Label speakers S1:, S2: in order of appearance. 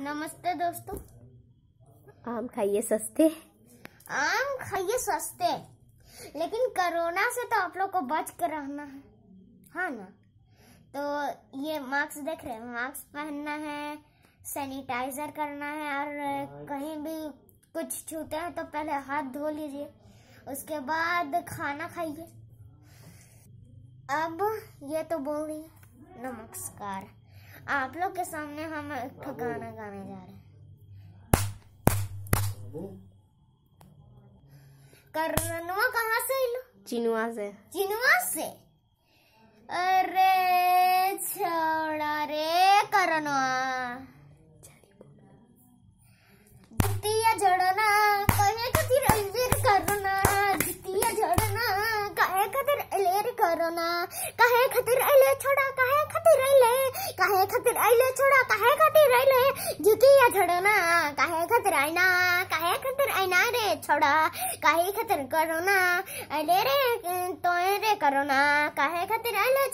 S1: नमस्ते दोस्तों आम खाइए सस्ते आम खाइए सस्ते लेकिन कोरोना से तो आप लोग को बच कर रहना है हाँ ना तो ये मास्क देख रहे हैं मास्क पहनना है सैनिटाइजर करना है और कहीं भी कुछ छूते हैं तो पहले हाथ धो लीजिए उसके बाद खाना खाइए अब ये तो बोल रही नमस्कार आप लोग के सामने हम गाना गाने जा रहे हैं करनुआ कहाँ से लो चिनुआ से चिनुआ से अरे छोड़ा रे करनुआ जितिया जड़ना कहे कतिर अलेर करना जितिया जड़ना कहे कतिर अलविर करना कहे खतिर ले छोड़ा काहे खातिर आइले काहे खातिर आइले छोड़ा काहे खातिर जुकी या छोड़ो ना काहे खातिर आइना काहे खातिर आइना रे छोड़ा काहे खातिर करो ना अरे रे तो रे करो ना काहे खातिर आइले